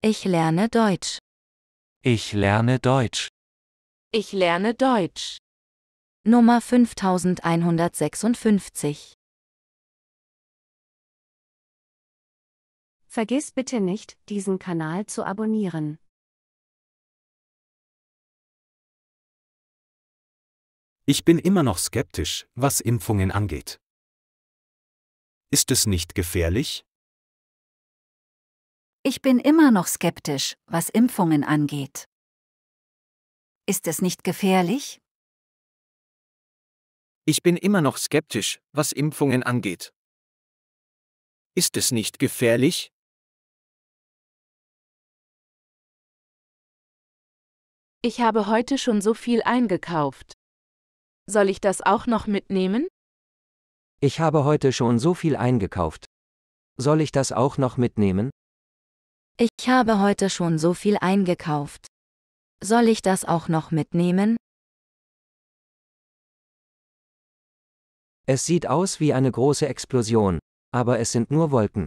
Ich lerne Deutsch. Ich lerne Deutsch. Ich lerne Deutsch. Nummer 5156. Vergiss bitte nicht, diesen Kanal zu abonnieren. Ich bin immer noch skeptisch, was Impfungen angeht. Ist es nicht gefährlich? Ich bin immer noch skeptisch, was Impfungen angeht. Ist es nicht gefährlich? Ich bin immer noch skeptisch, was Impfungen angeht. Ist es nicht gefährlich? Ich habe heute schon so viel eingekauft. Soll ich das auch noch mitnehmen? Ich habe heute schon so viel eingekauft. Soll ich das auch noch mitnehmen? Ich habe heute schon so viel eingekauft. Soll ich das auch noch mitnehmen? Es sieht aus wie eine große Explosion, aber es sind nur Wolken.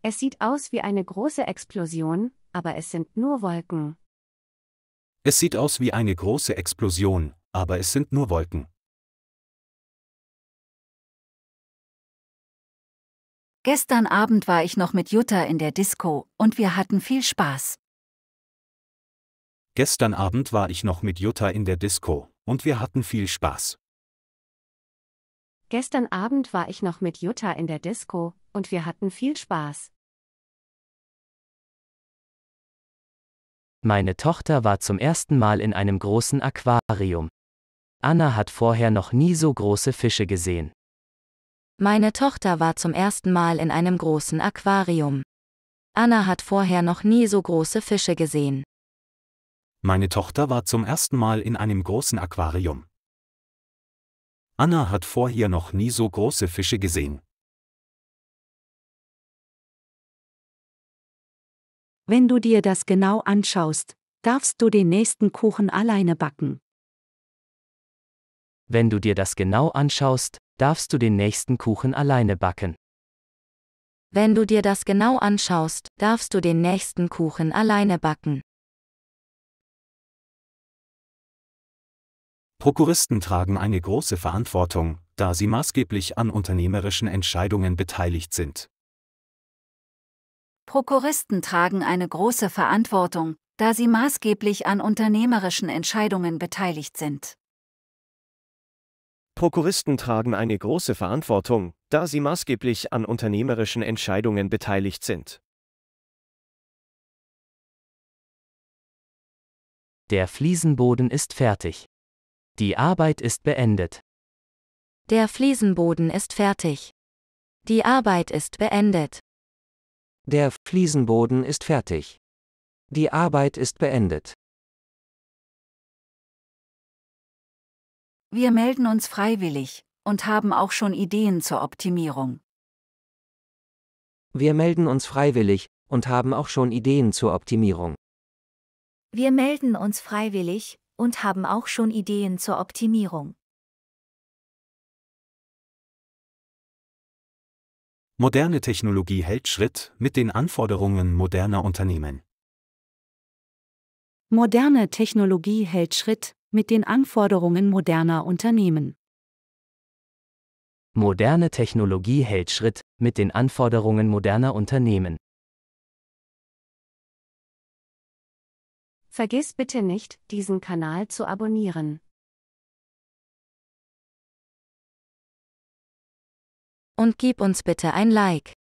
Es sieht aus wie eine große Explosion, aber es sind nur Wolken. Es sieht aus wie eine große Explosion, aber es sind nur Wolken. Gestern Abend war ich noch mit Jutta in der Disco und wir hatten viel Spaß. Gestern Abend war ich noch mit Jutta in der Disco und wir hatten viel Spaß. Gestern Abend war ich noch mit Jutta in der Disco und wir hatten viel Spaß. Meine Tochter war zum ersten Mal in einem großen Aquarium. Anna hat vorher noch nie so große Fische gesehen. Meine Tochter war zum ersten Mal in einem großen Aquarium. Anna hat vorher noch nie so große Fische gesehen. Meine Tochter war zum ersten Mal in einem großen Aquarium. Anna hat vorher noch nie so große Fische gesehen. Wenn du dir das genau anschaust, darfst du den nächsten Kuchen alleine backen. Wenn du dir das genau anschaust, darfst du den nächsten Kuchen alleine backen. Wenn du dir das genau anschaust, darfst du den nächsten Kuchen alleine backen. Prokuristen tragen eine große Verantwortung, da sie maßgeblich an unternehmerischen Entscheidungen beteiligt sind. Prokuristen tragen eine große Verantwortung, da sie maßgeblich an unternehmerischen Entscheidungen beteiligt sind. Prokuristen tragen eine große Verantwortung, da sie maßgeblich an unternehmerischen Entscheidungen beteiligt sind. Der Fliesenboden ist fertig. Die Arbeit ist beendet. Der Fliesenboden ist fertig. Die Arbeit ist beendet. Der Fliesenboden ist fertig. Die Arbeit ist beendet. Wir melden uns freiwillig und haben auch schon Ideen zur Optimierung. Wir melden uns freiwillig und haben auch schon Ideen zur Optimierung. Wir melden uns freiwillig und haben auch schon Ideen zur Optimierung. Moderne Technologie hält Schritt mit den Anforderungen moderner Unternehmen. Moderne Technologie hält Schritt mit den Anforderungen moderner Unternehmen. Moderne Technologie hält Schritt mit den Anforderungen moderner Unternehmen. Vergiss bitte nicht, diesen Kanal zu abonnieren. Und gib uns bitte ein Like.